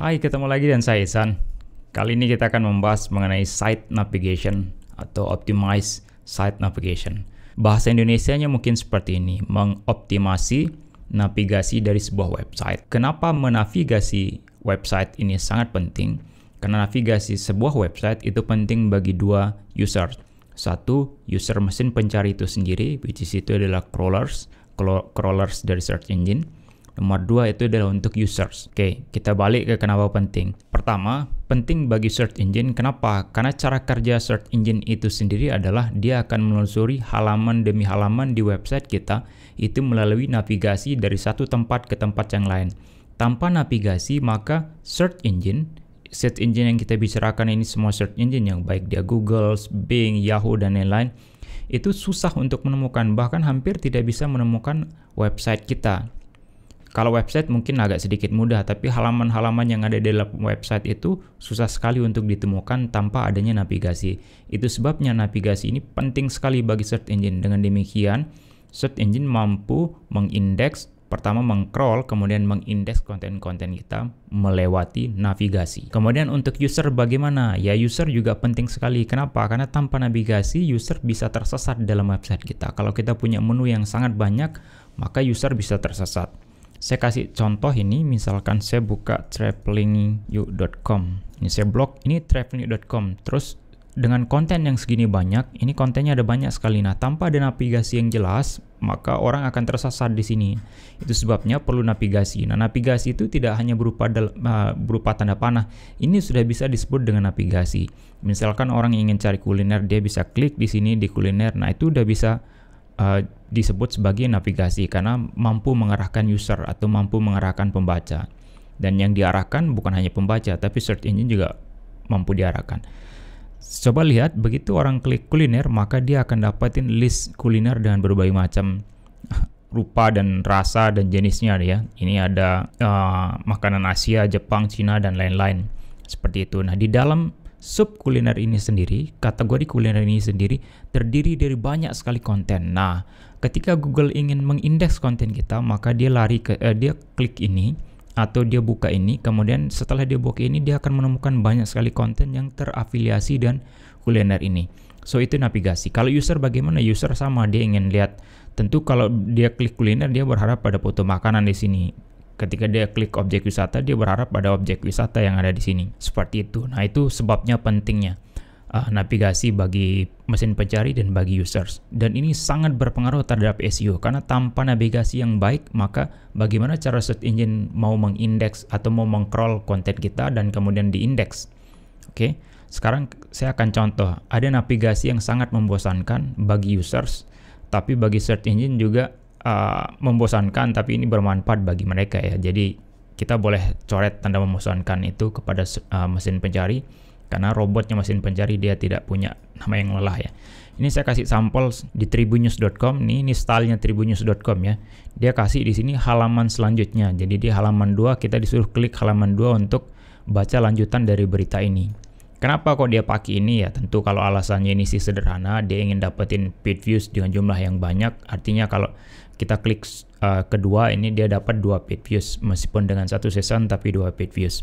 Hai, ketemu lagi dan saya Isan. Kali ini kita akan membahas mengenai site navigation atau optimize site navigation. Bahasa Indonesia-nya mungkin seperti ini, mengoptimasi navigasi dari sebuah website. Kenapa menavigasi website ini sangat penting? Karena navigasi sebuah website itu penting bagi dua user. Satu, user mesin pencari itu sendiri, which is itu adalah crawlers, crawlers dari search engine Nomor dua itu adalah untuk users. Oke, kita balik ke kenapa penting. Pertama, penting bagi search engine. Kenapa? Karena cara kerja search engine itu sendiri adalah dia akan menelusuri halaman demi halaman di website kita itu melalui navigasi dari satu tempat ke tempat yang lain. Tanpa navigasi, maka search engine search engine yang kita bicarakan ini semua search engine yang baik dia Google, Bing, Yahoo dan lain-lain itu susah untuk menemukan bahkan hampir tidak bisa menemukan website kita kalau website mungkin agak sedikit mudah, tapi halaman-halaman yang ada di dalam website itu susah sekali untuk ditemukan tanpa adanya navigasi. Itu sebabnya navigasi ini penting sekali bagi search engine. Dengan demikian, search engine mampu mengindeks, pertama mengcrawl, kemudian mengindeks konten-konten kita melewati navigasi. Kemudian untuk user bagaimana? Ya user juga penting sekali. Kenapa? Karena tanpa navigasi user bisa tersesat dalam website kita. Kalau kita punya menu yang sangat banyak, maka user bisa tersesat. Saya kasih contoh ini, misalkan saya buka travelingyou.com. Ini saya blog, ini travelingyou.com. Terus dengan konten yang segini banyak, ini kontennya ada banyak sekali. Nah, tanpa ada navigasi yang jelas, maka orang akan tersesat di sini. Itu sebabnya perlu navigasi. Nah, navigasi itu tidak hanya berupa dal- eh, berupa tanda panah. Ini sudah bisa disebut dengan navigasi. Misalkan orang ingin cari kuliner, dia bisa klik di sini di kuliner. Nah, itu udah bisa uh, disebut sebagai navigasi karena mampu mengarahkan user atau mampu mengarahkan pembaca. Dan yang diarahkan bukan hanya pembaca, tapi search engine juga mampu diarahkan. Coba lihat, begitu orang klik kuliner, maka dia akan dapatin list kuliner dengan berbagai macam rupa dan rasa dan jenisnya ya. Ini ada uh, makanan Asia, Jepang, Cina, dan lain-lain. Seperti itu. Nah, di dalam Sub kuliner ini sendiri, kategori kuliner ini sendiri terdiri dari banyak sekali konten. Nah, ketika Google ingin mengindeks konten kita, maka dia lari ke eh, dia klik ini atau dia buka ini, kemudian setelah dia buka ini dia akan menemukan banyak sekali konten yang terafiliasi dan kuliner ini. So itu navigasi. Kalau user bagaimana? User sama dia ingin lihat. Tentu kalau dia klik kuliner dia berharap pada foto makanan di sini Ketika dia klik objek wisata, dia berharap pada objek wisata yang ada di sini. Seperti itu. Nah, itu sebabnya pentingnya uh, navigasi bagi mesin pencari dan bagi users. Dan ini sangat berpengaruh terhadap SEO karena tanpa navigasi yang baik maka bagaimana cara search engine mau mengindeks atau mau mengcrawl konten kita dan kemudian diindeks. Oke. Okay? Sekarang saya akan contoh, ada navigasi yang sangat membosankan bagi users tapi bagi search engine juga Eh, membosankan tapi ini bermanfaat bagi mereka ya. Jadi kita boleh coret tanda membosankan itu kepada uh, mesin pencari karena robotnya mesin pencari dia tidak punya nama yang lelah ya. Ini saya kasih sampel di tribunews.com nih, ini stylenya tribunews.com ya. Dia kasih di sini halaman selanjutnya. Jadi di halaman 2 kita disuruh klik halaman 2 untuk baca lanjutan dari berita ini. Kenapa kok dia pakai ini ya? Tentu kalau alasannya ini sih sederhana, dia ingin dapetin page views dengan jumlah yang banyak. Artinya kalau kita klik uh, kedua ini dia dapat dua page views meskipun dengan satu season tapi dua page views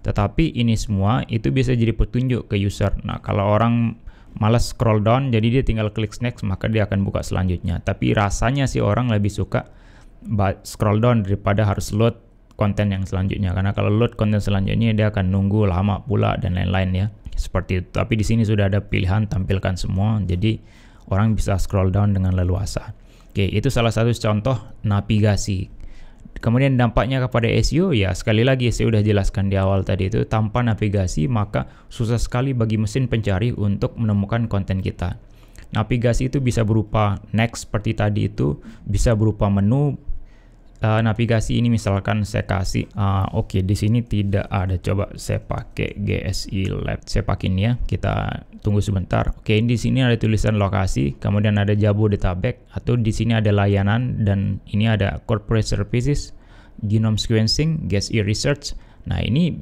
tetapi ini semua itu bisa jadi petunjuk ke user nah kalau orang malas scroll down jadi dia tinggal klik next maka dia akan buka selanjutnya tapi rasanya sih orang lebih suka scroll down daripada harus load konten yang selanjutnya karena kalau load konten selanjutnya dia akan nunggu lama pula dan lain-lain ya seperti itu tapi di sini sudah ada pilihan tampilkan semua jadi orang bisa scroll down dengan leluasa Oke, itu salah satu contoh navigasi. Kemudian dampaknya kepada SEO ya sekali lagi saya e sudah jelaskan di awal tadi itu tanpa navigasi maka susah sekali bagi mesin pencari untuk menemukan konten kita. Navigasi itu bisa berupa next seperti tadi itu, bisa berupa menu uh, navigasi ini misalkan saya kasih uh, oke okay, di sini tidak ada coba saya pakai GSI Lab. Saya pakai ini ya. Kita tunggu sebentar. Oke, di sini ada tulisan lokasi, kemudian ada Jabodetabek, atau di sini ada layanan, dan ini ada corporate services, genome sequencing, gas e-research. Nah, ini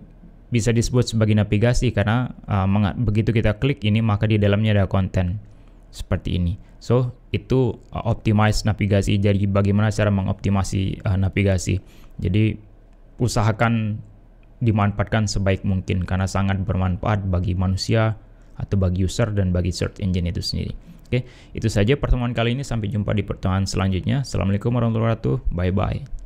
bisa disebut sebagai navigasi karena uh, begitu kita klik ini, maka di dalamnya ada konten seperti ini. So, itu uh, optimize navigasi. Jadi, bagaimana cara mengoptimasi uh, navigasi. Jadi, usahakan dimanfaatkan sebaik mungkin karena sangat bermanfaat bagi manusia, atau bagi user dan bagi search engine itu sendiri. Oke, itu saja pertemuan kali ini. Sampai jumpa di pertemuan selanjutnya. Assalamualaikum warahmatullahi wabarakatuh. Bye bye.